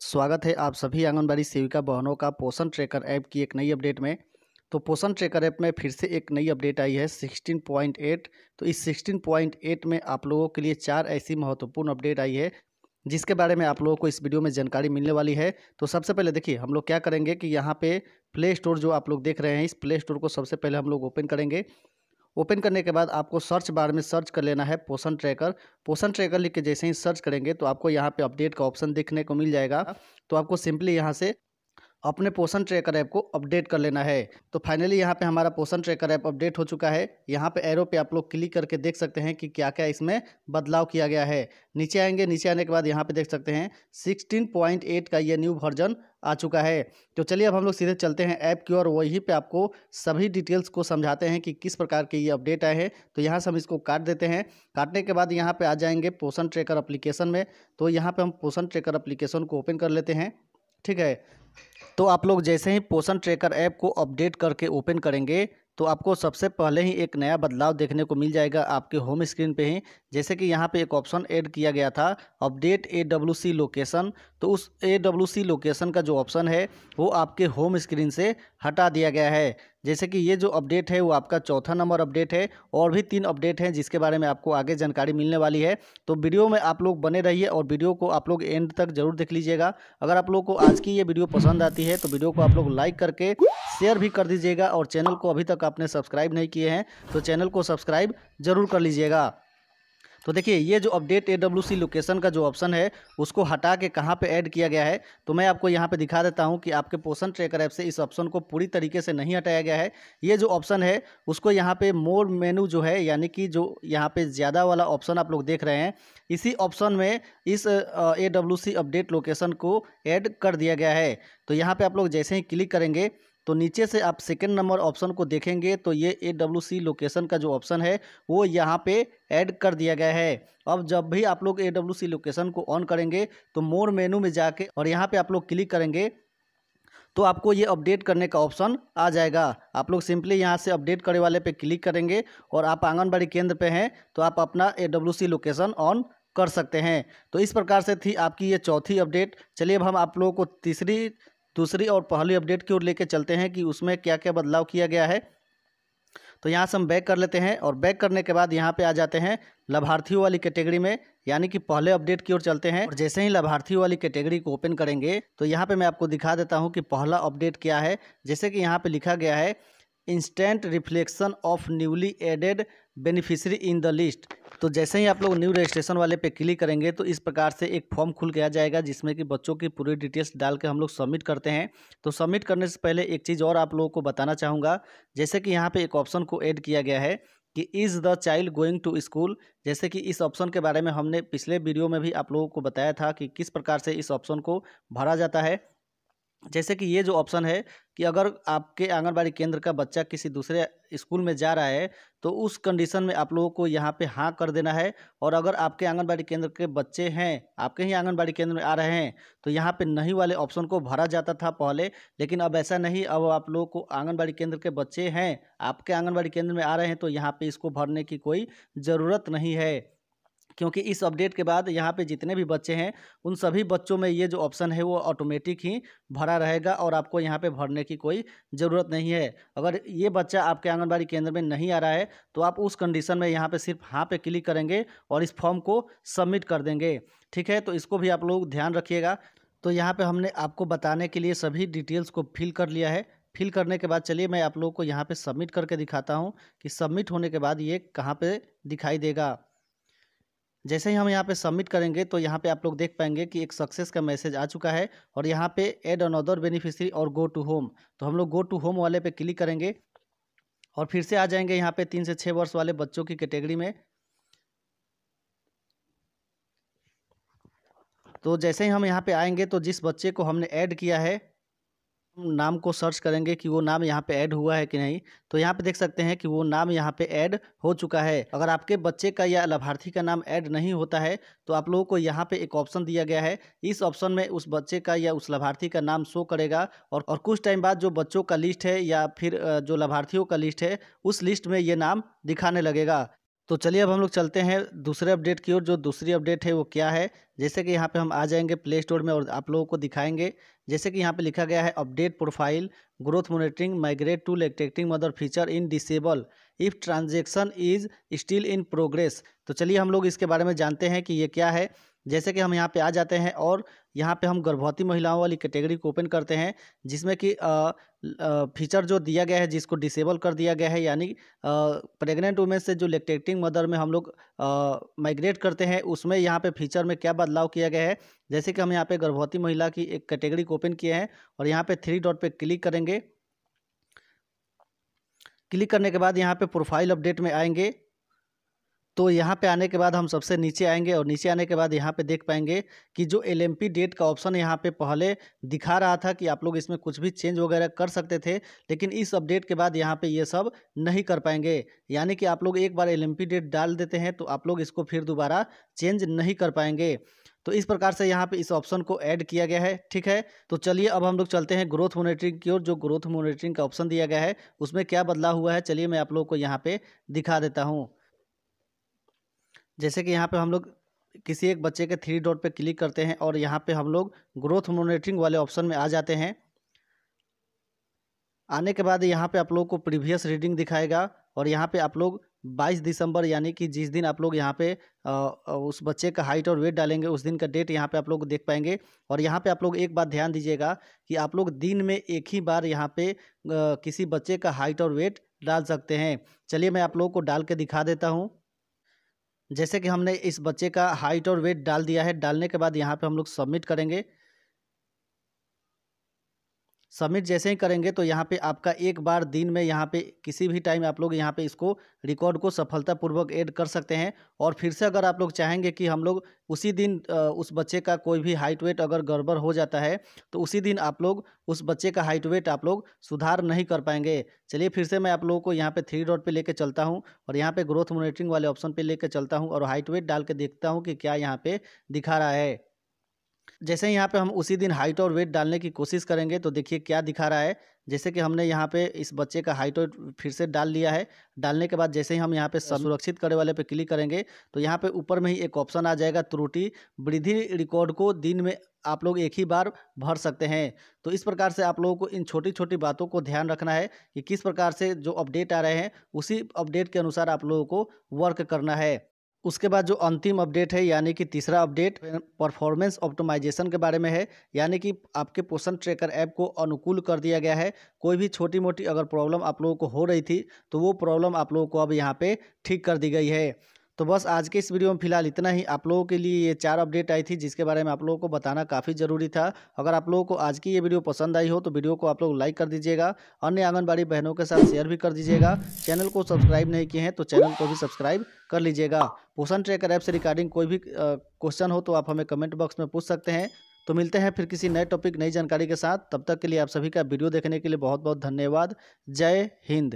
स्वागत है आप सभी आंगनबाड़ी सेविका बहनों का पोषण ट्रैकर ऐप की एक नई अपडेट में तो पोषण ट्रैकर ऐप में फिर से एक नई अपडेट आई है 16.8 तो इस 16.8 में आप लोगों के लिए चार ऐसी महत्वपूर्ण अपडेट आई है जिसके बारे में आप लोगों को इस वीडियो में जानकारी मिलने वाली है तो सबसे पहले देखिए हम लोग क्या करेंगे कि यहाँ पे प्ले स्टोर जो आप लोग देख रहे हैं इस प्ले स्टोर को सबसे पहले हम लोग ओपन करेंगे ओपन करने के बाद आपको सर्च बार में सर्च कर लेना है पोषण ट्रैकर पोषण ट्रैकर लिख के जैसे ही सर्च करेंगे तो आपको यहाँ पे अपडेट का ऑप्शन देखने को मिल जाएगा तो आपको सिंपली यहाँ से अपने पोषण ट्रैकर ऐप को अपडेट कर लेना है तो फाइनली यहाँ पे हमारा पोषण ट्रैकर ऐप अपडेट हो चुका है यहाँ पे एरो पे आप लोग क्लिक करके देख सकते हैं कि क्या क्या इसमें बदलाव किया गया है नीचे आएंगे नीचे आने के बाद यहाँ पे देख सकते हैं सिक्सटीन का ये न्यू वर्जन आ चुका है तो चलिए अब हम लोग सीधे चलते हैं ऐप की ओर वहीं पे आपको सभी डिटेल्स को समझाते हैं कि किस प्रकार के ये अपडेट आए हैं तो यहाँ से हम इसको काट देते हैं काटने के बाद यहाँ पे आ जाएंगे पोषण ट्रेकर अप्लीकेशन में तो यहाँ पे हम पोषण ट्रेकर अप्लीकेशन को ओपन कर लेते हैं ठीक है तो आप लोग जैसे ही पोषण ट्रैकर ऐप को अपडेट करके ओपन करेंगे तो आपको सबसे पहले ही एक नया बदलाव देखने को मिल जाएगा आपके होम स्क्रीन पे ही जैसे कि यहाँ पे एक ऑप्शन ऐड किया गया था update A W C location तो उस ए डब्ल्यू सी लोकेशन का जो ऑप्शन है वो आपके होम स्क्रीन से हटा दिया गया है जैसे कि ये जो अपडेट है वो आपका चौथा नंबर अपडेट है और भी तीन अपडेट हैं जिसके बारे में आपको आगे जानकारी मिलने वाली है तो वीडियो में आप लोग बने रहिए और वीडियो को आप लोग एंड तक जरूर देख लीजिएगा अगर आप लोग को आज की ये वीडियो पसंद आती है तो वीडियो को आप लोग लाइक करके शेयर भी कर दीजिएगा और चैनल को अभी तक आपने सब्सक्राइब नहीं किए हैं तो चैनल को सब्सक्राइब जरूर कर लीजिएगा तो देखिए ये जो अपडेट ए लोकेशन का जो ऑप्शन है उसको हटा के कहाँ पे ऐड किया गया है तो मैं आपको यहाँ पे दिखा देता हूँ कि आपके पोषण ट्रैकर ऐप से इस ऑप्शन को पूरी तरीके से नहीं हटाया गया है ये जो ऑप्शन है उसको यहाँ पे मोर मेनू जो है यानी कि जो यहाँ पे ज़्यादा वाला ऑप्शन आप लोग देख रहे हैं इसी ऑप्शन में इस ए अपडेट लोकेशन को ऐड कर दिया गया है तो यहाँ पर आप लोग जैसे ही क्लिक करेंगे तो नीचे से आप सेकेंड नंबर ऑप्शन को देखेंगे तो ये ए डब्ल्यू सी लोकेशन का जो ऑप्शन है वो यहाँ पे ऐड कर दिया गया है अब जब भी आप लोग ए डब्ल्यू सी लोकेशन को ऑन करेंगे तो मोर मेनू में जाके और यहाँ पे आप लोग क्लिक करेंगे तो आपको ये अपडेट करने का ऑप्शन आ जाएगा आप लोग सिंपली यहाँ से अपडेट करने वाले पे क्लिक करेंगे और आप आंगनबाड़ी केंद्र पे हैं तो आप अपना ए लोकेशन ऑन कर सकते हैं तो इस प्रकार से थी आपकी ये चौथी अपडेट चलिए अब हम आप लोगों को तीसरी दूसरी और पहली अपडेट की ओर लेके चलते हैं कि उसमें क्या क्या बदलाव किया गया है तो यहाँ से हम बैक कर लेते हैं और बैक करने के बाद यहाँ पे आ जाते हैं लाभार्थियों वाली कैटेगरी में यानी कि पहले अपडेट की ओर चलते हैं और जैसे ही लाभार्थियों वाली कैटेगरी को ओपन करेंगे तो यहाँ पे मैं आपको दिखा देता हूँ कि पहला अपडेट क्या है जैसे कि यहाँ पे लिखा गया है instant reflection of newly added beneficiary in the list तो जैसे ही आप लोग न्यू रजिस्ट्रेशन वाले पे क्लिक करेंगे तो इस प्रकार से एक फॉर्म खुल गया जाएगा जिसमें कि बच्चों की पूरी डिटेल्स डाल के हम लोग सबमिट करते हैं तो सबमिट करने से पहले एक चीज़ और आप लोगों को बताना चाहूँगा जैसे कि यहाँ पर एक ऑप्शन को ऐड किया गया है कि is the child going to school जैसे कि इस ऑप्शन के बारे में हमने पिछले वीडियो में भी आप लोगों को बताया था कि किस प्रकार से इस ऑप्शन को भरा जाता है जैसे कि ये जो ऑप्शन है कि अगर आपके आंगनबाड़ी केंद्र का बच्चा किसी दूसरे स्कूल में जा रहा है तो उस कंडीशन में आप लोगों को यहाँ पे हाँ कर देना है और अगर आपके आंगनबाड़ी केंद्र के बच्चे हैं आपके ही आंगनबाड़ी केंद्र में आ रहे हैं तो यहाँ पे नहीं वाले ऑप्शन को भरा जाता था पहले लेकिन अब ऐसा नहीं अब आप लोगों को आंगनबाड़ी केंद्र के बच्चे हैं आपके आंगनबाड़ी केंद्र में आ रहे हैं तो यहाँ पर इसको भरने की कोई ज़रूरत नहीं है क्योंकि इस अपडेट के बाद यहाँ पे जितने भी बच्चे हैं उन सभी बच्चों में ये जो ऑप्शन है वो ऑटोमेटिक ही भरा रहेगा और आपको यहाँ पे भरने की कोई ज़रूरत नहीं है अगर ये बच्चा आपके आंगनबाड़ी केंद्र में नहीं आ रहा है तो आप उस कंडीशन में यहाँ पे सिर्फ हाँ पे क्लिक करेंगे और इस फॉर्म को सबमिट कर देंगे ठीक है तो इसको भी आप लोग ध्यान रखिएगा तो यहाँ पर हमने आपको बताने के लिए सभी डिटेल्स को फिल कर लिया है फिल करने के बाद चलिए मैं आप लोगों को यहाँ पर सबमिट करके दिखाता हूँ कि सबमिट होने के बाद ये कहाँ पर दिखाई देगा जैसे ही हम यहाँ पे सबमिट करेंगे तो यहाँ पे आप लोग देख पाएंगे कि एक सक्सेस का मैसेज आ चुका है और यहाँ पे एड अदर बेनिफिशरी और गो टू होम तो हम लोग गो टू होम वाले पे क्लिक करेंगे और फिर से आ जाएंगे यहाँ पे तीन से छः वर्ष वाले बच्चों की कैटेगरी में तो जैसे ही हम यहाँ पे आएंगे तो जिस बच्चे को हमने ऐड किया है नाम को सर्च करेंगे कि वो नाम यहाँ पे ऐड हुआ है कि नहीं तो यहाँ पे देख सकते हैं कि वो नाम यहाँ पे ऐड हो चुका है अगर आपके बच्चे का या लाभार्थी का नाम ऐड नहीं होता है तो आप लोगों को यहाँ पे एक ऑप्शन दिया गया है इस ऑप्शन में उस बच्चे का या उस लाभार्थी का नाम शो करेगा और और कुछ टाइम बाद जो बच्चों का लिस्ट है या फिर जो लाभार्थियों का लिस्ट है उस लिस्ट में ये नाम दिखाने लगेगा तो चलिए अब हम लोग चलते हैं दूसरे अपडेट की ओर जो दूसरी अपडेट है वो क्या है जैसे कि यहाँ पे हम आ जाएंगे प्ले स्टोर में और आप लोगों को दिखाएंगे जैसे कि यहाँ पे लिखा गया है update profile growth monitoring migrate to lactating mother feature in disable if transaction is still in progress तो चलिए हम लोग इसके बारे में जानते हैं कि ये क्या है जैसे कि हम यहाँ पे आ जाते हैं और यहाँ पे हम गर्भवती महिलाओं वाली कैटेगरी को ओपन करते हैं जिसमें कि फीचर जो दिया गया है जिसको डिसेबल कर दिया गया है यानी प्रेग्नेंट वुमेन से जो लेक्टेटिंग मदर में हम लोग माइग्रेट करते हैं उसमें यहाँ पे फीचर में क्या बदलाव किया गया है जैसे कि हम यहाँ पर गर्भवती महिला की एक कैटेगरी को ओपन किए हैं और यहाँ पर थ्री डॉट पर क्लिक करेंगे क्लिक करने के बाद यहाँ पे प्रोफाइल अपडेट में आएंगे तो यहाँ पे आने के बाद हम सबसे नीचे आएंगे और नीचे आने के बाद यहाँ पे देख पाएंगे कि जो एल एम पी डेट का ऑप्शन यहाँ पे पहले दिखा रहा था कि आप लोग इसमें कुछ भी चेंज वगैरह कर सकते थे लेकिन इस अपडेट के बाद यहाँ पे ये सब नहीं कर पाएंगे यानी कि आप लोग एक बार एल एम पी डेट डाल देते हैं तो आप लोग इसको फिर दोबारा चेंज नहीं कर पाएंगे तो इस प्रकार से यहाँ पे इस ऑप्शन को ऐड किया गया है ठीक है तो चलिए अब हम लोग चलते हैं ग्रोथ मोनिटरिंग की ओर जो ग्रोथ मोनिटरिंग का ऑप्शन दिया गया है उसमें क्या बदलाव हुआ है चलिए मैं आप लोग को यहाँ पे दिखा देता हूँ जैसे कि यहाँ पे हम लोग किसी एक बच्चे के थ्री डॉट पे क्लिक करते हैं और यहाँ पे हम लोग ग्रोथ मोनिटरिंग वाले ऑप्शन में आ जाते हैं आने के बाद यहाँ पे आप लोग को प्रीवियस रीडिंग दिखाएगा और यहाँ पे आप लोग 22 दिसंबर यानी कि जिस दिन आप लोग यहाँ पे उस बच्चे का हाइट और वेट डालेंगे उस दिन का डेट यहाँ पे आप लोग देख पाएंगे और यहाँ पे आप लोग एक बात ध्यान दीजिएगा कि आप लोग दिन में एक ही बार यहाँ पे किसी बच्चे का हाइट और वेट डाल सकते हैं चलिए मैं आप लोगों को डाल के दिखा देता हूँ जैसे कि हमने इस बच्चे का हाइट और वेट डाल दिया है डालने के बाद यहाँ पे हम लोग सबमिट करेंगे सबमिट जैसे ही करेंगे तो यहाँ पे आपका एक बार दिन में यहाँ पे किसी भी टाइम आप लोग यहाँ पे इसको रिकॉर्ड को सफलतापूर्वक ऐड कर सकते हैं और फिर से अगर आप लोग चाहेंगे कि हम लोग उसी दिन उस बच्चे का कोई भी हाइट वेट अगर गड़बड़ हो जाता है तो उसी दिन आप लोग उस बच्चे का हाइट वेट आप लोग सुधार नहीं कर पाएंगे चलिए फिर से मैं आप लोगों को यहाँ पर थ्री डॉट पर ले चलता हूँ और यहाँ पर ग्रोथ मोनिटरिंग वाले ऑप्शन पर ले चलता हूँ और हाइट वेट डाल के देखता हूँ कि क्या यहाँ पर दिखा रहा है जैसे यहाँ पे हम उसी दिन हाइट और वेट डालने की कोशिश करेंगे तो देखिए क्या दिखा रहा है जैसे कि हमने यहाँ पे इस बच्चे का हाइट और फिर से डाल लिया है डालने के बाद जैसे ही हम यहाँ पे हम्म। सुरक्षित करे वाले पे क्लिक करेंगे तो यहाँ पे ऊपर में ही एक ऑप्शन आ जाएगा त्रुटि वृद्धि रिकॉर्ड को दिन में आप लोग एक ही बार भर सकते हैं तो इस प्रकार से आप लोगों को इन छोटी छोटी बातों को ध्यान रखना है कि किस प्रकार से जो अपडेट आ रहे हैं उसी अपडेट के अनुसार आप लोगों को वर्क करना है उसके बाद जो अंतिम अपडेट है यानी कि तीसरा अपडेट परफॉर्मेंस ऑप्टिमाइजेशन के बारे में है यानी कि आपके पोषण ट्रैकर ऐप को अनुकूल कर दिया गया है कोई भी छोटी मोटी अगर प्रॉब्लम आप लोगों को हो रही थी तो वो प्रॉब्लम आप लोगों को अब यहाँ पे ठीक कर दी गई है तो बस आज के इस वीडियो में फिलहाल इतना ही आप लोगों के लिए ये चार अपडेट आई थी जिसके बारे में आप लोगों को बताना काफ़ी ज़रूरी था अगर आप लोगों को आज की ये वीडियो पसंद आई हो तो वीडियो को आप लोग लाइक कर दीजिएगा अन्य आंगनबाड़ी बहनों के साथ शेयर भी कर दीजिएगा चैनल को सब्सक्राइब नहीं किए हैं तो चैनल को भी सब्सक्राइब कर लीजिएगा पोषण ट्रैकर ऐप से रिगार्डिंग कोई भी क्वेश्चन हो तो आप हमें कमेंट बॉक्स में पूछ सकते हैं तो मिलते हैं फिर किसी नए टॉपिक नई जानकारी के साथ तब तक के लिए आप सभी का वीडियो देखने के लिए बहुत बहुत धन्यवाद जय हिंद